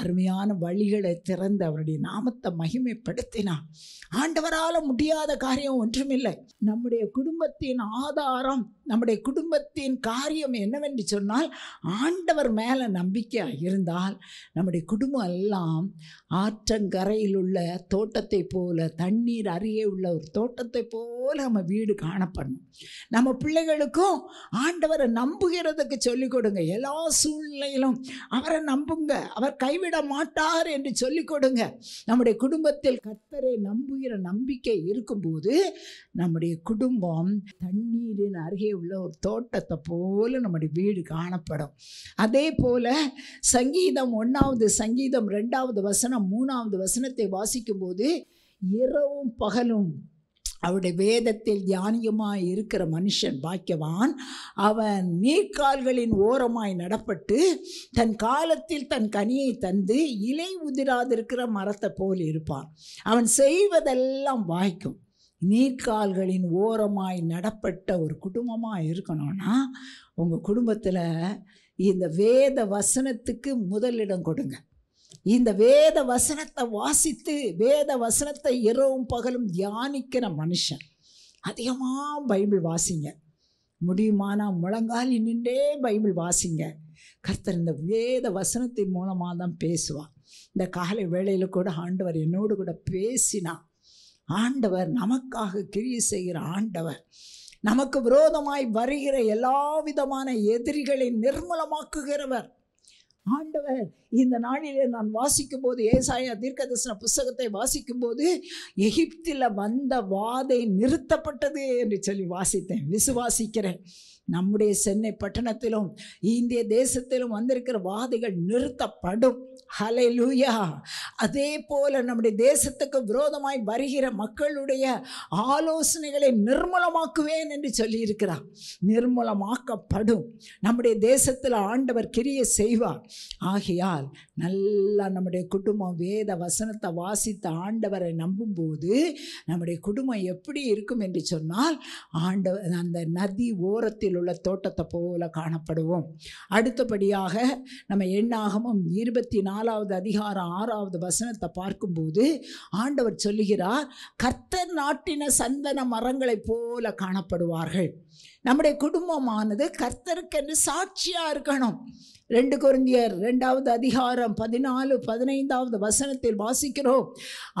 அருமையான வழிகளை திறந்து அவருடைய நாமத்தை மகிமைப்படுத்தினார் ஆண்டவரால் முடியாத காரியம் ஒன்றுமில்லை நம்முடைய குடும்பத்தின் ஆதாரம் நம்முடைய குடும்பத்தின் காரியம் என்னவென்று சொன்னால் ஆண்டவர் மேலே நம்பிக்கையாக இருந்தால் நம்முடைய குடும்பம் எல்லாம் ஆற்றங்கரையில் உள்ள தோட்டத்தை போல தண்ணீர் அருகே உள்ள ஒரு தோட்டத்தை போல நம்ம வீடு காணப்படணும் நம்ம பிள்ளைகளுக்கும் ஆண்டவரை நம்புகிறதுக்கு சொல்லிக் கொடுங்க எல்லா சூழ்நிலையிலும் அவரை நம்புங்க அவர் கைவிட மாட்டார் என்று சொல்லிக் கொடுங்க நம்முடைய குடும்பத்தில் கத்தரை நம்புகிற நம்பிக்கை இருக்கும்போது நம்முடைய குடும்பம் தண்ணீரின் அருகே உள்ள ஒரு தோட்டத்தை போல் நம்முடைய வீடு காணப்படும் அதே போல் சங்கீதம் ஒன்றாவது சங்கீதம் ரெண்டாவது வசனம் மூணாவது வசனத்தை வாசிக்கும்போது இரவும் பகலும் அவருடைய வேதத்தில் தியானியமாக இருக்கிற மனுஷன் பாக்கியவான் அவன் நீர்கால்களின் ஓரமாய் நடப்பட்டு தன் காலத்தில் தன் கனியை தந்து இலை உதிராதிருக்கிற மரத்தை போல் இருப்பான் அவன் செய்வதெல்லாம் வாய்க்கும் நீர்க்கால்களின் ஓரமாய் நடப்பட்ட ஒரு குடும்பமாக இருக்கணும்னா உங்கள் குடும்பத்தில் இந்த வேத வசனத்துக்கு முதலிடம் கொடுங்க இந்த வேத வசனத்தை வாசித்து வேத வசனத்தை இரவும் பகலும் தியானிக்கிற மனுஷன் அதிகமாக பைபிள் வாசிங்க முடியுமானா முழங்காலி நின்றே பைபிள் வாசிங்க கர்த்தர் இந்த வேத வசனத்தின் மூலமாக தான் பேசுவான் இந்த காலை வேளையில் கூட ஆண்டவர் என்னோடு கூட பேசினான் ஆண்டவர் நமக்காக கிழி செய்கிற ஆண்டவர் நமக்கு விரோதமாய் வருகிற எல்லா விதமான எதிரிகளை நிர்மூலமாக்குகிறவர் ஆண்டவர் இந்த நாளிலே நான் வாசிக்கும் போது தீர்க்க தீர்க்கதரிசன புஸ்தகத்தை வாசிக்கும் போது எகிப்தில் வந்த வாதை நிறுத்தப்பட்டது என்று சொல்லி வாசித்தேன் விசுவாசிக்கிறேன் நம்முடைய சென்னை பட்டணத்திலும் இந்திய தேசத்திலும் வந்திருக்கிற வாதைகள் நிறுத்தப்படும் ஹலை லூயா அதே போல் நம்முடைய தேசத்துக்கு விரோதமாய் வருகிற மக்களுடைய ஆலோசனைகளை நிர்மூலமாக்குவேன் என்று சொல்லியிருக்கிறார் நிர்மூலமாக்கப்படும் நம்முடைய தேசத்தில் ஆண்டவர் கிரிய செய்வார் ஆகையால் நல்லா நம்முடைய குடும்பம் வேத வசனத்தை வாசித்த ஆண்டவரை நம்பும்போது நம்முடைய குடும்பம் எப்படி இருக்கும் என்று சொன்னால் ஆண்டவர் அந்த நதி ஓரத்தில் உள்ள தோட்டத்தை போல காணப்படுவோம் அடுத்தபடியாக நம்ம எண்ணாகமும் இருபத்தி நாலு நாலாவது அதிகாரம் ஆறாவது வசனத்தை பார்க்கும்போது ஆண்டவர் சொல்லுகிறார் கர்த்தர் நாட்டின சந்தன மரங்களைப் போல காணப்படுவார்கள் நம்முடைய குடும்பமானது கர்த்தருக்கென்று சாட்சியாக இருக்கணும் ரெண்டு குருந்தியர் ரெண்டாவது அதிகாரம் பதினாலு பதினைந்தாவது வசனத்தில் வாசிக்கிறோம்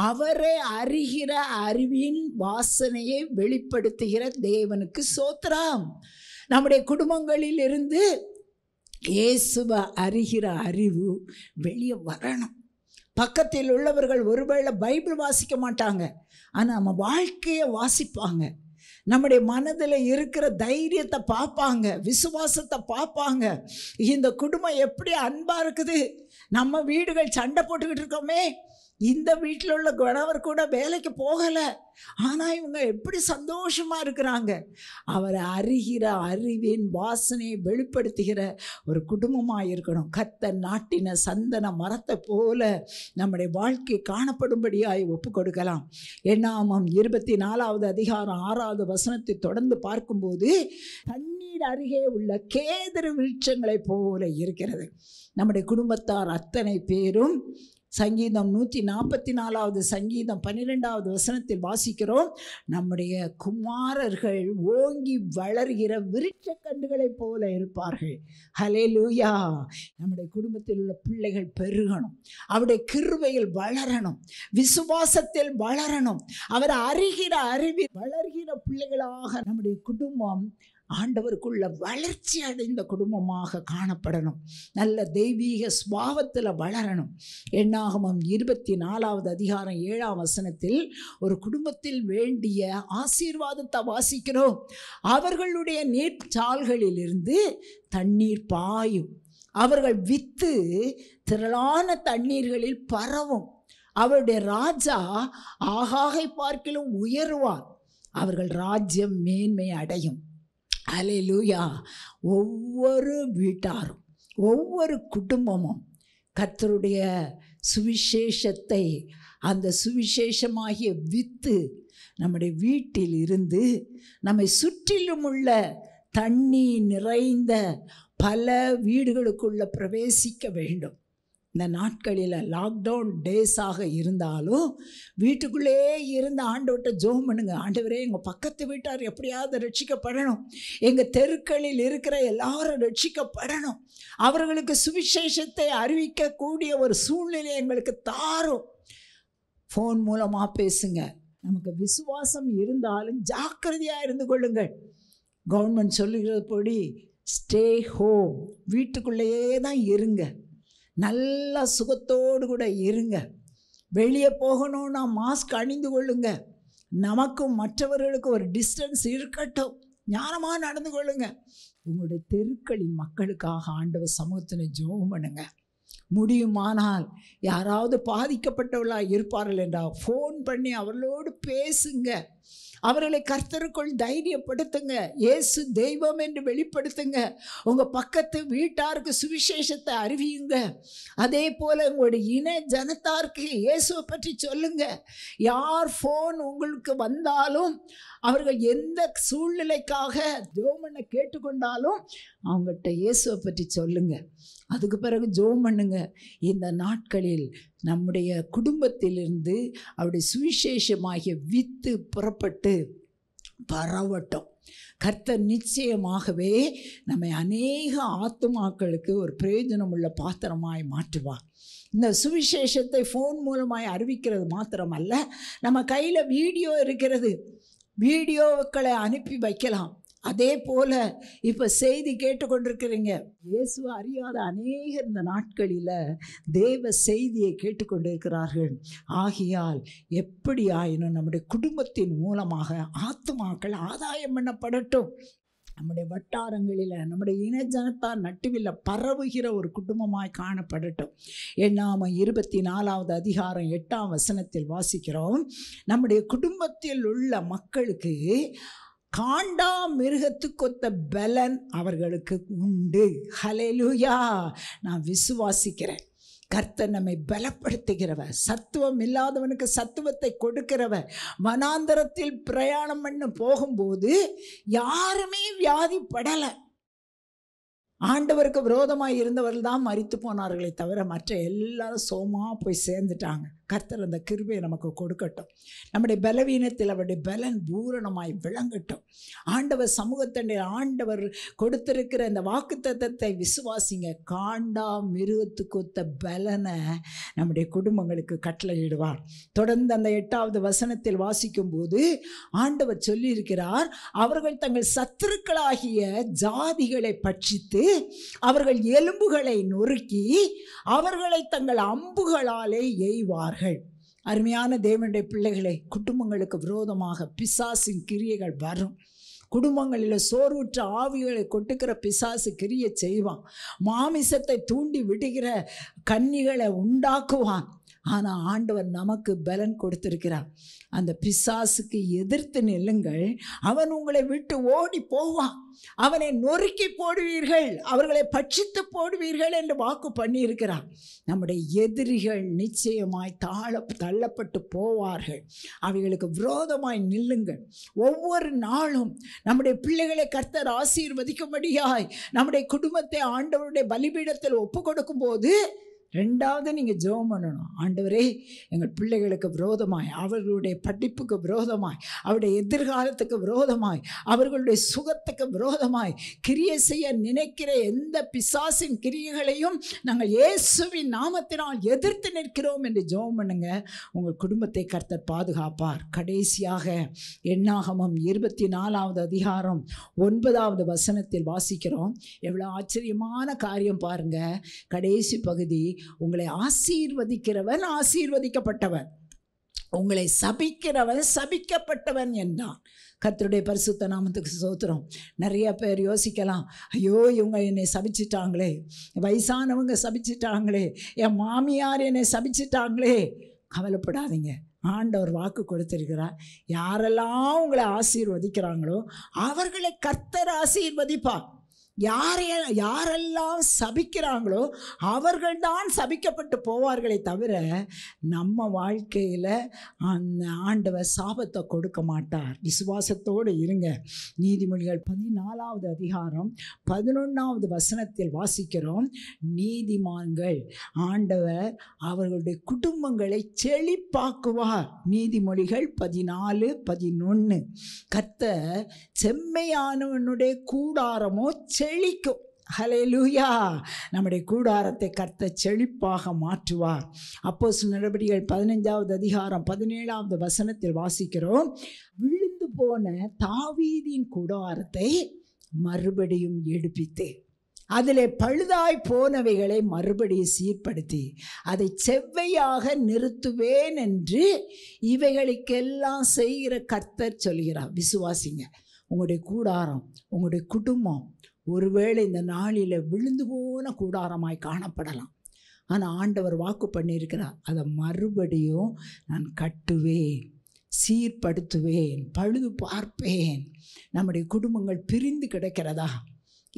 அவரை அறிகிற அறிவின் வாசனையை வெளிப்படுத்துகிற தேவனுக்கு சோத்திரம் நம்முடைய குடும்பங்களில் இருந்து இயேசுவை அறிகிற அறிவு வெளியே வரணும் பக்கத்தில் உள்ளவர்கள் ஒருவேளை பைபிள் வாசிக்க மாட்டாங்க ஆனால் நம்ம வாழ்க்கையை வாசிப்பாங்க நம்முடைய மனதில் இருக்கிற தைரியத்தை பார்ப்பாங்க விசுவாசத்தை பார்ப்பாங்க இந்த குடும்பம் எப்படி அன்பாக இருக்குது நம்ம வீடுகள் சண்டை போட்டுக்கிட்டு இருக்கோமே இந்த வீட்டில் உள்ள கணவர் கூட வேலைக்கு போகலை ஆனால் இவங்க எப்படி சந்தோஷமாக இருக்கிறாங்க அவரை அறிகிற அறிவின் வாசனையை வெளிப்படுத்துகிற ஒரு குடும்பமாக இருக்கணும் கத்த நாட்டின சந்தன மரத்தை போல நம்முடைய வாழ்க்கை காணப்படும்படியாக ஒப்பு கொடுக்கலாம் என்னாமம் இருபத்தி நாலாவது அதிகாரம் ஆறாவது வசனத்தை தொடர்ந்து பார்க்கும்போது தண்ணீர் அருகே உள்ள கேதர் வீழ்ச்சங்களைப் போல இருக்கிறது நம்முடைய குடும்பத்தார் அத்தனை பேரும் சங்கீதம் நூற்றி நாற்பத்தி நாலாவது சங்கீதம் பன்னிரெண்டாவது வசனத்தில் வாசிக்கிறோம் நம்முடைய குமாரர்கள் ஓங்கி வளர்கிற விருட்ச கண்டுகளைப் போல இருப்பார்கள் ஹலே லூயா நம்முடைய குடும்பத்தில் உள்ள பிள்ளைகள் பெருகணும் அவருடைய கிருவையில் வளரணும் விசுவாசத்தில் வளரணும் அவர் அறிகிற அறிவில் வளர்கிற பிள்ளைகளாக நம்முடைய குடும்பம் ஆண்டவருக்குள்ள வளர்ச்சி அடைந்த குடும்பமாக காணப்படணும் நல்ல தெய்வீக சுவாவத்தில் வளரணும் எண்ணாகமம் இருபத்தி நாலாவது அதிகாரம் ஏழாம் வசனத்தில் ஒரு குடும்பத்தில் வேண்டிய ஆசீர்வாதத்தை வாசிக்கிறோம் அவர்களுடைய நீர்ச்சால்களிலிருந்து தண்ணீர் பாயும் அவர்கள் வித்து திரளான தண்ணீர்களில் பரவும் அவருடைய ராஜா ஆகாகை பார்க்கிலும் உயருவார் அவர்கள் ராஜ்யம் மேன்மை அடையும் அலையிலூயா ஒவ்வொரு வீட்டாரும் ஒவ்வொரு குடும்பமும் கத்தருடைய சுவிசேஷத்தை அந்த சுவிசேஷமாகிய வித்து நம்முடைய வீட்டில் இருந்து நம்மை சுற்றிலும் உள்ள தண்ணி நிறைந்த பல வீடுகளுக்குள்ள பிரவேசிக்க வேண்டும் இந்த நாட்களில் லாக்டவுன் டேஸாக இருந்தாலும் வீட்டுக்குள்ளே இருந்த ஆண்டவர்கிட்ட ஜோம் பண்ணுங்க ஆண்டவரே எங்கள் பக்கத்து வீட்டார் எப்படியாவது ரட்சிக்கப்படணும் எங்கள் தெருக்களில் இருக்கிற எல்லாரும் ரட்சிக்கப்படணும் அவர்களுக்கு சுவிசேஷத்தை அறிவிக்கக்கூடிய ஒரு சூழ்நிலை எங்களுக்கு தாரும் ஃபோன் மூலமாக பேசுங்க நமக்கு விசுவாசம் இருந்தாலும் ஜாக்கிரதையாக இருந்து கொள்ளுங்கள் கவர்மெண்ட் சொல்லுகிறபடி படி ஸ்டே ஹோம் வீட்டுக்குள்ளேயே தான் இருங்க நல்லா சுகத்தோடு கூட இருங்க வெளியே போகணும்னா மாஸ்க் அணிந்து கொள்ளுங்க நமக்கும் மற்றவர்களுக்கும் ஒரு டிஸ்டன்ஸ் இருக்கட்டும் ஞானமாக நடந்து கொள்ளுங்க உங்களுடைய தெருக்களின் மக்களுக்காக ஆண்டவர் சமூகத்தில் ஜோகம் பண்ணுங்க முடியுமானால் யாராவது பாதிக்கப்பட்டவர்களாக இருப்பார்கள் என்றால் ஃபோன் பண்ணி அவர்களோடு பேசுங்க அவர்களை கர்த்தருக்குள் தைரியப்படுத்துங்க இயேசு தெய்வம் என்று வெளிப்படுத்துங்க உங்கள் பக்கத்து வீட்டாருக்கு சுவிசேஷத்தை அறிவியுங்க அதே போல் உங்களுடைய இன ஜனத்தாருக்கு இயேசுவை பற்றி சொல்லுங்க யார் ஃபோன் உங்களுக்கு வந்தாலும் அவர்கள் எந்த சூழ்நிலைக்காக தேவனை கேட்டுக்கொண்டாலும் அவங்கள்ட்ட இயேசுவை பற்றி சொல்லுங்கள் அதுக்கு பிறகு ஜோம் பண்ணுங்க இந்த நாட்களில் நம்முடைய குடும்பத்திலிருந்து அவருடைய சுவிசேஷமாகிய வித்து புறப்பட்டு பரவட்டும் கர்த்தர் நிச்சயமாகவே நம்மை அநேக ஆத்துமாக்களுக்கு ஒரு பிரயோஜனம் உள்ள பாத்திரமாய் மாற்றுவார் இந்த சுவிசேஷத்தை ஃபோன் மூலமாய் அறிவிக்கிறது மாத்திரமல்ல நம்ம கையில் வீடியோ இருக்கிறது வீடியோக்களை அனுப்பி வைக்கலாம் அதே போல் இப்போ செய்தி கேட்டுக்கொண்டிருக்கிறீங்க இயேசுவை அறியாத அநேக இந்த நாட்களில் தேவ செய்தியை கேட்டுக்கொண்டிருக்கிறார்கள் ஆகியால் எப்படி ஆயினும் நம்முடைய குடும்பத்தின் மூலமாக ஆத்மாக்கள் ஆதாயம் பண்ணப்படட்டும் நம்முடைய வட்டாரங்களில் நம்முடைய இனஜனத்தார் நட்டுவில் பரவுகிற ஒரு குடும்பமாய் காணப்படட்டும் எண்ணாம இருபத்தி நாலாவது அதிகாரம் எட்டாம் வசனத்தில் வாசிக்கிறோம் நம்முடைய குடும்பத்தில் உள்ள மக்களுக்கு காண்டா மிருகத்துக்கொத்த பலன் அவர்களுக்கு உண்டு ஹலெலுயா நான் விசுவாசிக்கிறேன் கர்த்தர் நம்மை பலப்படுத்துகிறவர் சத்துவம் இல்லாதவனுக்கு சத்துவத்தை கொடுக்கிறவர் வனாந்தரத்தில் பிரயாணம் பண்ண போகும்போது யாருமே வியாதிப்படலை ஆண்டவருக்கு விரோதமாக இருந்தவர்கள் தான் மறித்து போனார்களே தவிர மற்ற எல்லாரும் சோமாக போய் சேர்ந்துட்டாங்க கர்த்தர் அந்த கிருபையை நமக்கு கொடுக்கட்டும் நம்முடைய பலவீனத்தில் அவருடைய பலன் பூரணமாய் விளங்கட்டும் ஆண்டவர் சமூகத்தண்டை ஆண்டவர் கொடுத்திருக்கிற இந்த வாக்கு தத்தத்தை விசுவாசிங்க காண்டா மிருகத்துக்கு ஒத்த பலனை நம்முடைய குடும்பங்களுக்கு கட்டளையிடுவார் தொடர்ந்து அந்த எட்டாவது வசனத்தில் வாசிக்கும் போது ஆண்டவர் சொல்லியிருக்கிறார் அவர்கள் தங்கள் சத்துருக்களாகிய ஜாதிகளை பட்சித்து அவர்கள் எலும்புகளை நொறுக்கி அவர்களை தங்கள் அம்புகளாலே எய்வார்கள் பிள்ளைகள் அருமையான தேவனுடைய பிள்ளைகளை குடும்பங்களுக்கு விரோதமாக பிசாசின் கிரியைகள் வரும் குடும்பங்களில் சோர்வுற்ற ஆவிகளை கொட்டுக்கிற பிசாசு கிரிய செய்வான் மாமிசத்தை தூண்டி விடுகிற கன்னிகளை உண்டாக்குவான் ஆனால் ஆண்டவர் நமக்கு பலன் கொடுத்திருக்கிறார் அந்த பிசாசுக்கு எதிர்த்து நெல்லுங்கள் அவன் உங்களை விட்டு ஓடி போவான் அவனை நொறுக்கி போடுவீர்கள் அவர்களை பட்சித்து போடுவீர்கள் என்று வாக்கு பண்ணியிருக்கிறார் நம்முடைய எதிரிகள் நிச்சயமாய் தாழ தள்ளப்பட்டு போவார்கள் அவைகளுக்கு விரோதமாய் நில்லுங்கள் ஒவ்வொரு நாளும் நம்முடைய பிள்ளைகளை கர்த்தர் ஆசீர்வதிக்கும்படியாய் நம்முடைய குடும்பத்தை ஆண்டவருடைய பலிபீடத்தில் ஒப்பு கொடுக்கும் போது ரெண்டாவது நீங்கள் ஜெபம் பண்ணணும் ஆண்டவரே எங்கள் பிள்ளைகளுக்கு விரோதமாய் அவர்களுடைய படிப்புக்கு விரோதமாய் அவருடைய எதிர்காலத்துக்கு விரோதமாய் அவர்களுடைய சுகத்துக்கு விரோதமாய் கிரியை செய்ய நினைக்கிற எந்த பிசாசின் கிரியைகளையும் நாங்கள் இயேசுவின் நாமத்தினால் எதிர்த்து நிற்கிறோம் என்று ஜெபம் பண்ணுங்க உங்கள் குடும்பத்தை கர்த்தர் பாதுகாப்பார் கடைசியாக எண்ணாகமம் இருபத்தி நாலாவது அதிகாரம் ஒன்பதாவது வசனத்தில் வாசிக்கிறோம் எவ்வளோ ஆச்சரியமான காரியம் பாருங்க கடைசி பகுதி உங்களை ஆசீர்வதிக்கிறவன் ஆசீர்வதிக்கப்பட்டவன் உங்களை சபிக்கிறவன் சபிக்கப்பட்டவன் என்றான் கத்தருடைய பரிசுத்த நாமத்துக்கு சோத்திரம் நிறைய பேர் யோசிக்கலாம் ஐயோ இவங்க என்னை சபிச்சிட்டாங்களே வயசானவங்க சபிச்சிட்டாங்களே என் மாமியார் என்னை சபிச்சிட்டாங்களே கவலைப்படாதீங்க ஆண்டவர் வாக்கு கொடுத்திருக்கிறார் யாரெல்லாம் உங்களை ஆசீர்வதிக்கிறாங்களோ அவர்களை கர்த்தர் ஆசீர்வதிப்பார் யார் யாரெல்லாம் சபிக்கிறாங்களோ அவர்கள் தான் சபிக்கப்பட்டு போவார்களே தவிர நம்ம வாழ்க்கையில் அந்த ஆண்டவர் சாபத்தை கொடுக்க மாட்டார் விசுவாசத்தோடு இருங்க நீதிமொழிகள் பதினாலாவது அதிகாரம் பதினொன்றாவது வசனத்தில் வாசிக்கிறோம் நீதிமான்கள் ஆண்டவர் அவர்களுடைய குடும்பங்களை செழிப்பாக்குவார் நீதிமொழிகள் பதினாலு பதினொன்று கத்த செம்மையானவனுடைய கூடாரமோ செ செழிக்கும் ஹலே லூயா நம்முடைய கூடாரத்தை கர்த்த செழிப்பாக மாற்றுவார் அப்போ நடவடிக்கைகள் பதினைஞ்சாவது அதிகாரம் பதினேழாவது வசனத்தில் வாசிக்கிறோம் விழுந்து போன தாவீதின் கூடாரத்தை மறுபடியும் எடுப்பித்து அதிலே பழுதாய் போனவைகளை மறுபடியும் சீர்படுத்தி அதை செவ்வையாக நிறுத்துவேன் என்று இவைகளுக்கெல்லாம் செய்கிற கர்த்தர் சொல்கிறார் விசுவாசிங்க உங்களுடைய கூடாரம் உங்களுடைய குடும்பம் ஒருவேளை இந்த நாளில் விழுந்து போன கூடாரமாய் காணப்படலாம் ஆனால் ஆண்டவர் வாக்கு பண்ணியிருக்கிறார் அதை மறுபடியும் நான் கட்டுவேன் சீர்படுத்துவேன் பழுது பார்ப்பேன் நம்முடைய குடும்பங்கள் பிரிந்து கிடக்கிறதா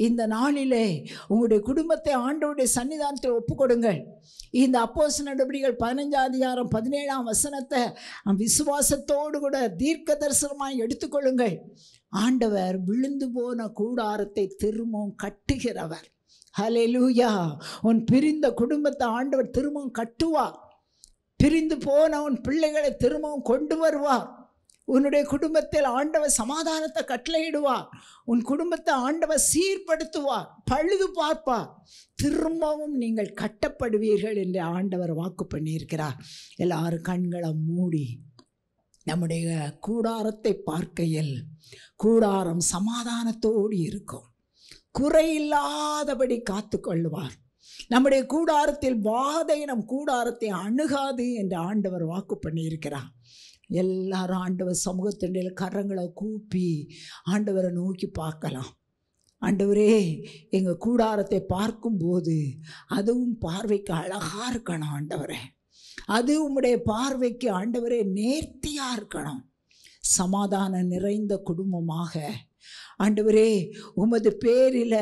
இந்த நாளிலே உங்களுடைய குடும்பத்தை ஆண்டோடைய சன்னிதானத்தில் ஒப்புக்கொடுங்கள் இந்த அப்போஸ் நடவடிக்கைகள் பதினஞ்சாம் அதிகாரம் பதினேழாம் வசனத்தை விசுவாசத்தோடு கூட தீர்க்க தரிசனமாக எடுத்துக்கொள்ளுங்கள் ஆண்டவர் விழுந்து போன கூடாரத்தை திரும்பவும் கட்டுகிறவர் ஹலெலூயா உன் பிரிந்த குடும்பத்தை ஆண்டவர் திரும்பவும் கட்டுவார் பிரிந்து போன உன் பிள்ளைகளை திரும்பவும் கொண்டு வருவார் உன்னுடைய குடும்பத்தில் ஆண்டவர் சமாதானத்தை கட்டளையிடுவார் உன் குடும்பத்தை ஆண்டவர் சீர்படுத்துவார் பழுது பார்ப்பார் திரும்பவும் நீங்கள் கட்டப்படுவீர்கள் என்று ஆண்டவர் வாக்கு பண்ணியிருக்கிறார் எல்லாரும் கண்களை மூடி நம்முடைய கூடாரத்தை பார்க்கையில் கூடாரம் சமாதானத்தோடு இருக்கும் குறையில்லாதபடி காத்து கொள்ளுவார் நம்முடைய கூடாரத்தில் வாதை நம் கூடாரத்தை அணுகாது என்று ஆண்டவர் வாக்கு பண்ணியிருக்கிறார் எல்லாரும் ஆண்டவர் சமூகத்தினுடைய கரங்களை கூப்பி ஆண்டவரை நோக்கி பார்க்கலாம் ஆண்டவரே எங்கள் கூடாரத்தை பார்க்கும்போது அதுவும் பார்வைக்கு அழகாக இருக்கணும் ஆண்டவரை அது உம்முடைய பார்வைக்கு ஆண்டவரே நேர்த்தியாக இருக்கணும் சமாதானம் நிறைந்த குடும்பமாக ஆண்டவரே உமது பேரில்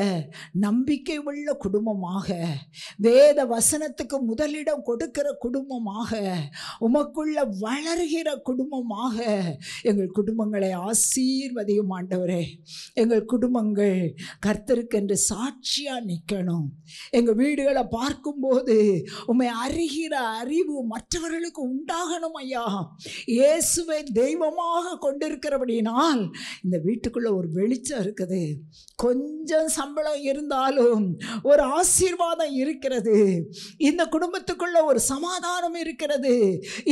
நம்பிக்கை உள்ள குடும்பமாக வேத வசனத்துக்கு முதலிடம் கொடுக்கிற குடும்பமாக உமக்குள்ள வளர்கிற குடும்பமாக எங்கள் குடும்பங்களை ஆசீர்வதியும் ஆண்டவரே எங்கள் குடும்பங்கள் கர்த்தருக்கென்று சாட்சியாக நிற்கணும் எங்கள் வீடுகளை பார்க்கும்போது உமை அறிகிற அறிவு மற்றவர்களுக்கு உண்டாகணும் ஐயா இயேசுவை தெய்வமாக கொண்டிருக்கிறபடினால் இந்த வீட்டுக்குள்ளே ஒரு வெளிச்சம் மிச்சம் இருக்குது கொஞ்சம் சம்பளம் இருந்தாலும் ஒரு ஆசீர்வாதம் இருக்கிறது இந்த குடும்பத்துக்குள்ள ஒரு சமாதானம் இருக்கிறது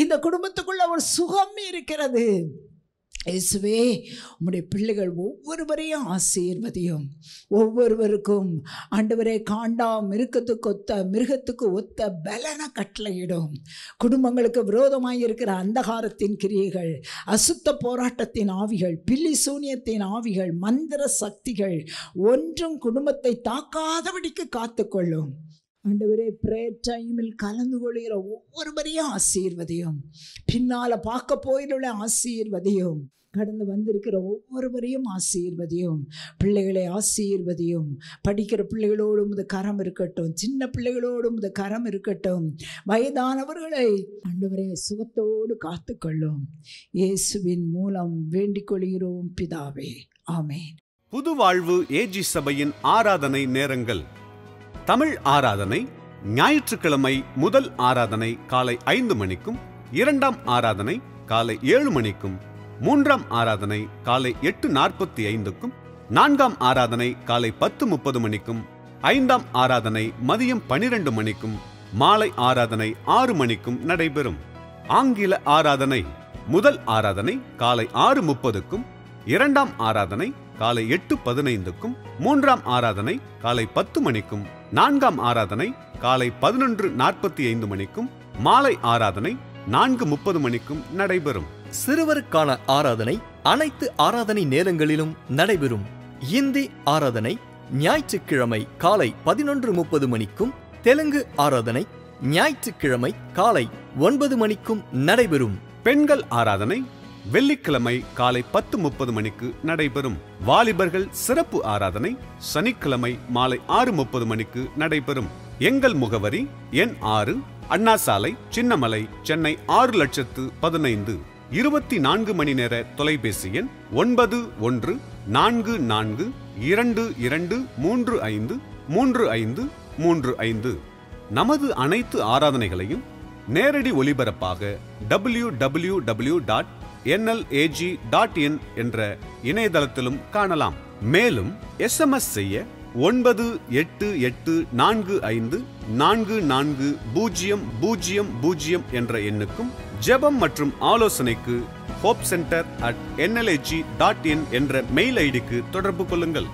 இந்த குடும்பத்துக்குள்ள ஒரு சுகம் இருக்கிறது இயேசுவே உம்முடைய பிள்ளைகள் ஒவ்வொருவரையும் ஆசீர்வதியும் ஒவ்வொருவருக்கும் ஆண்டவரை காண்டா மிருகத்துக்கு ஒத்த மிருகத்துக்கு ஒத்த பலனை கட்டளையிடும் குடும்பங்களுக்கு விரோதமாக இருக்கிற அந்தகாரத்தின் கிரியைகள் அசுத்த போராட்டத்தின் ஆவிகள் பில்லி சூனியத்தின் ஆவிகள் மந்திர சக்திகள் ஒன்றும் குடும்பத்தை தாக்காதபடிக்கு காத்துக்கொள்ளும் ஆண்டவரே ப்ரேயர் டைமில் கலந்து கொள்கிற ஒவ்வொருவரையும் ஆசீர்வதையும் பின்னால் பார்க்க போயிலுள்ள ஆசீர்வதையும் கடந்து வந்திருக்கிற ஒவ்வொருவரையும் ஆசீர்வதியும் பிள்ளைகளை ஆசீர்வதியும் படிக்கிற பிள்ளைகளோடும் இது கரம் இருக்கட்டும் சின்ன பிள்ளைகளோடும் இது கரம் இருக்கட்டும் வயதானவர்களை ஆண்டவரே சுகத்தோடு காத்துக்கொள்ளும் இயேசுவின் மூலம் வேண்டிக் கொள்கிறோம் பிதாவே ஆமேன் புது வாழ்வு ஏஜி சபையின் ஆராதனை நேரங்கள் தமிழ் ஆராதனை ஞாயிற்றுக்கிழமை முதல் ஆராதனை காலை ஐந்து மணிக்கும் இரண்டாம் ஆராதனை காலை ஏழு மணிக்கும் மூன்றாம் ஆராதனை காலை எட்டு நாற்பத்தி ஐந்துக்கும் நான்காம் ஆராதனை காலை பத்து முப்பது மணிக்கும் ஐந்தாம் ஆராதனை மதியம் பனிரெண்டு மணிக்கும் மாலை ஆராதனை ஆறு மணிக்கும் நடைபெறும் ஆங்கில ஆராதனை முதல் ஆராதனை காலை ஆறு முப்பதுக்கும் இரண்டாம் ஆராதனை காலை எட்டு பதினைந்துக்கும் மூன்றாம் ஆராதனை காலை பத்து மணிக்கும் நான்காம் ஆராதனை காலை பதினொன்று நாற்பத்தி ஐந்து மணிக்கும் மாலை ஆராதனை நான்கு முப்பது மணிக்கும் நடைபெறும் சிறுவருக்கான ஆராதனை அனைத்து ஆராதனை நேரங்களிலும் நடைபெறும் இந்தி ஆராதனை ஞாயிற்றுக்கிழமை காலை பதினொன்று முப்பது மணிக்கும் தெலுங்கு ஆராதனை ஞாயிற்றுக்கிழமை காலை ஒன்பது மணிக்கும் நடைபெறும் பெண்கள் ஆராதனை வெள்ளிக்கிழமை காலை பத்து முப்பது மணிக்கு நடைபெறும் வாலிபர்கள் சிறப்பு ஆராதனை சனிக்கிழமை மாலை ஆறு முப்பது மணிக்கு நடைபெறும் எங்கள் முகவரி எண் ஆறு அண்ணா சாலை சின்னமலை சென்னை ஆறு லட்சத்து பதினைந்து இருபத்தி நான்கு மணி நேர தொலைபேசி எண் ஒன்பது ஒன்று நான்கு நான்கு இரண்டு இரண்டு மூன்று ஐந்து மூன்று ஐந்து மூன்று ஐந்து நமது அனைத்து ஆராதனைகளையும் நேரடி ஒலிபரப்பாக W W W dot NLAG dot in என்ற இணையதளத்திலும் காணலாம் மேலும் எஸ்எம்எஸ் செய்ய ஒன்பது எட்டு எட்டு நான்கு ஐந்து நான்கு நான்கு பூஜ்ஜியம் பூஜ்ஜியம் பூஜ்ஜியம் என்ற எண்ணுக்கும் ஜெபம் மற்றும் ஆலோசனைக்கு hope centre at NLAG dot in என்ற மெயில் ஐடிக்கு தொடர்பு கொள்ளுங்கள்